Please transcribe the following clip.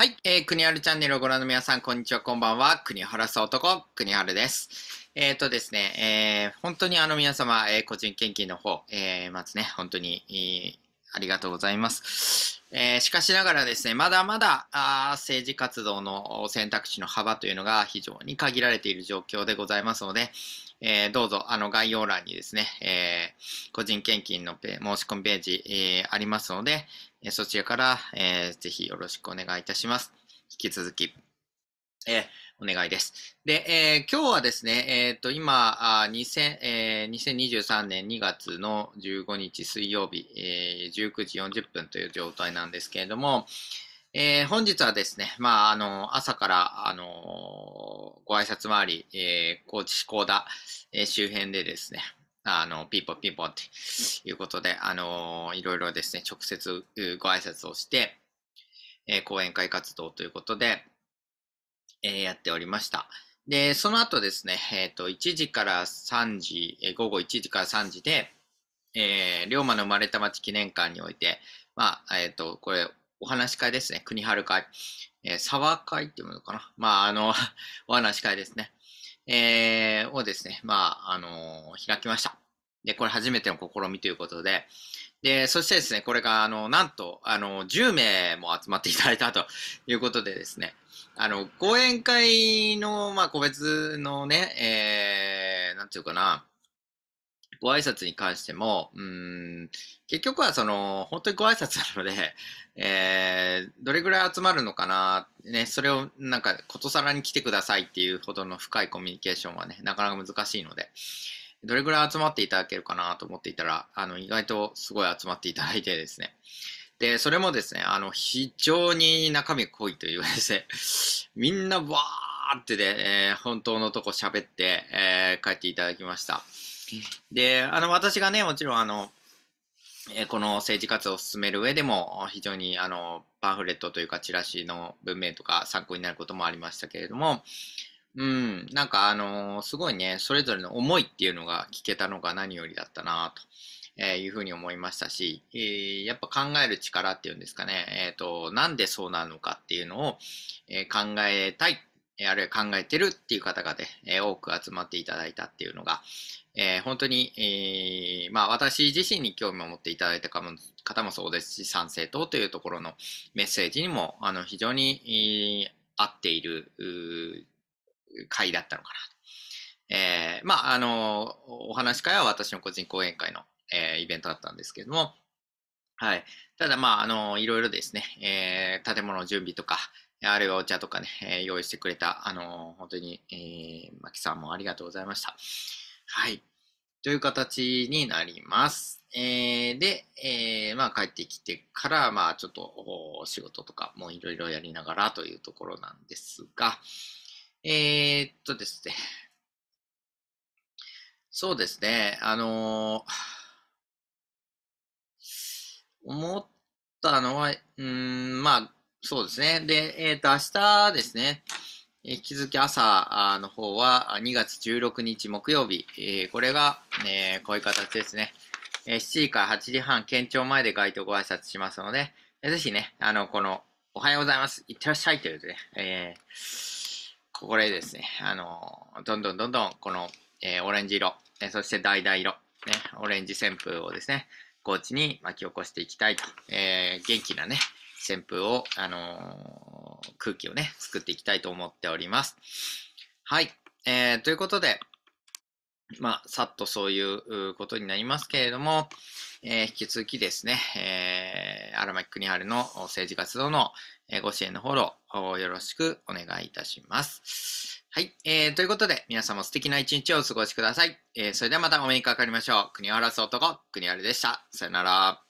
はい、えー、国春チャンネルをご覧の皆さん、こんにちは、こんばんは。国原さ男、国春です。えっ、ー、とですね、えー、本当にあの皆様、えー、個人献金の方、えー、まずね、本当に、えー、ありがとうございます。えー、しかしながらですね、まだまだあ政治活動の選択肢の幅というのが非常に限られている状況でございますので、えー、どうぞ、あの、概要欄にですね、えー、個人献金の申し込みページ、えー、ありますので、えそちらから、えー、ぜひよろしくお願いいたします。引き続き、えお願いです。で、え今日はですね、えと、今、あ2000、え2023年2月の15日水曜日、え19時40分という状態なんですけれども、えー、本日はですね、まあ、あの、朝から、あのー、ご挨拶回り、えー、高知市高田、えー、周辺でですね、あの、ピーポーピーポーっていうことで、あのー、いろいろですね、直接ご挨拶をして、えー、講演会活動ということで、えー、やっておりました。で、その後ですね、えっ、ー、と、1時から3時、えー、午後1時から3時で、えー、龍馬の生まれた町記念館において、まあ、えっ、ー、と、これ、お話し会ですね。国春会。えー、沢会っていうものかな。まあ、あの、お話し会ですね。えー、をですね、まあ、あのー、開きました。で、これ初めての試みということで、で、そしてですね、これが、あの、なんと、あの、10名も集まっていただいたということでですね、あの、講演会の、まあ、個別のね、えー、なんていうかな、ご挨拶に関しても、うん、結局はその、本当にご挨拶なので、えー、どれぐらい集まるのかな、ね、それをなんか、ことさらに来てくださいっていうほどの深いコミュニケーションはね、なかなか難しいので、どれぐらい集まっていただけるかなと思っていたら、あの、意外とすごい集まっていただいてですね。で、それもですね、あの、非常に中身濃いというですね、みんなわーってで、ね、えー、本当のとこ喋って、えー、帰っていただきました。で、あの、私がね、もちろん、あの、えこの政治活動を進める上でも非常にあのパンフレットというかチラシの文明とか参考になることもありましたけれども、うん、なんかあのすごいねそれぞれの思いっていうのが聞けたのが何よりだったなというふうに思いましたし、えー、やっぱ考える力っていうんですかね、えーと、なんでそうなのかっていうのを、え考えたいあるいは考えてるっていう方がね、え多く集まっていただいたっていうのが、えー、本当に、えー、まあ、私自身に興味を持っていただいた方もそうですし、賛成党というところのメッセージにもあの非常に、えー、合っている会だったのかなえー、まあ、あの、お話会は私の個人講演会の、えイベントだったんですけども、はい。ただ、まあ、あの、いろいろですね、えー、建物の準備とか、あるいはお茶とかね、え用意してくれた、あの本当に、えー、マキさんもありがとうございました。はい。という形になります。えー、で、えー、まあ帰ってきてから、まあちょっとお仕事とかもいろいろやりながらというところなんですが、えー、っとですね。そうですね。あのー、思ったのは、うん、まあ、そうですね。で、えっ、ー、と、明日ですね、引き続き朝の方は2月16日木曜日、えー、これが、えー、こういう形ですね。えー、7時から8時半、県庁前で街頭ご挨拶しますので、えー、ぜひね、あの、この、おはようございます、いってらっしゃいというとね、えー、これですね、あの、どんどんどんどん、この、えー、オレンジ色、えー、そして橙色、ね、オレンジ旋風をですね、高知に巻き起こしていきたいと、えー、元気なね、旋風を、あのー、空気をね、作っていきたいと思っております。はい。えー、ということで、まあ、さっとそういうことになりますけれども、えー、引き続きですね、えー、荒牧国春の政治活動のご支援のフォローよろしくお願いいたします。はい。えー、ということで、皆様素敵な一日をお過ごしください。えー、それではまたお目にかかりましょう。国を荒らす男、国春でした。さよなら。